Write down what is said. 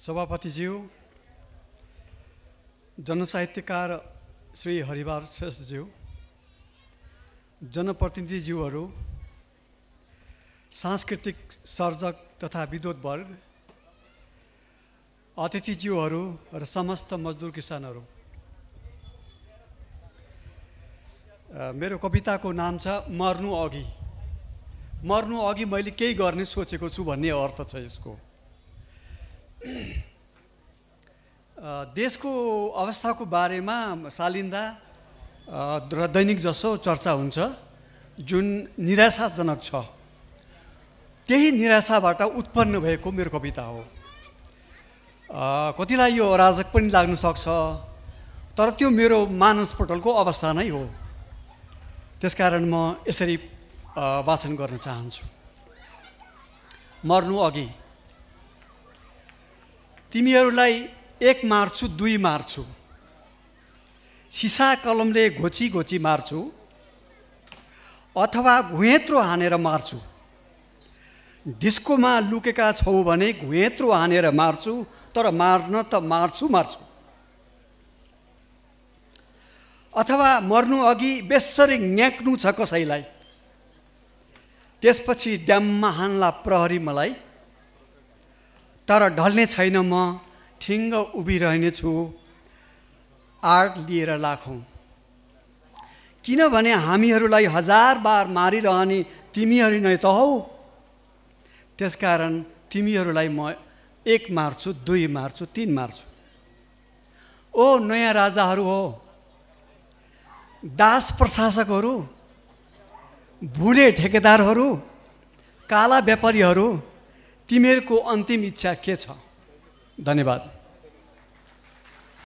सभापतिज्यू जनसाहित्यकार श्री हरिबार श्रेष्ठज्यू जनप्रतिनिधिज्यूहरू सांस्कृतिक सर्जक तथा विद्वतवर्ग अतिथिज्यूहरू र समस्त मजदुर किसानहरू मेरो कविताको नाम छ मर्नु अघि मर्नु अघि मैले केही गर्ने सोचेको छु भन्ने अर्थ छ यसको देशको अवस्थाको बारेमा सालिन्दा र दैनिक जसो चर्चा हुन्छ जुन निराशाजनक छ त्यही निराशाबाट उत्पन्न भएको मेरो कविता हो कतिलाई यो अराजक पनि लाग्न सक्छ तर त्यो मेरो मानसपटलको अवस्था नै हो त्यसकारण म यसरी वाचन गर्न चाहन्छु मर्नु अघि तिमीहरूलाई एक मार्छु दुई मार्छु सिसा कलमले घोची घोची मार्छु अथवा घुएत्रो हानेर मार्छु डिस्कोमा लुकेका छौ भने घुएत्रो हानेर मार्छु तर मार्न त मार्छु मार्छु अथवा मर्नु अघि बेसरी न्याक्नु छ कसैलाई त्यसपछि ड्याममा हान्ला प्रहरी मलाई तर ढल्ने छैन म ठिङ्ग छु आर्ट लिएर लाखौँ किनभने हामीहरूलाई हजार बार मारिरहने तिमीहरू नै त हौ त्यसकारण तिमीहरूलाई म एक मार्छु दुई मार्छु तिन मार्छु ओ नयाँ राजाहरू हो दास प्रशासकहरू भुले ठेकेदारहरू काला व्यापारीहरू तिमीहरूको अन्तिम इच्छा के छ धन्यवाद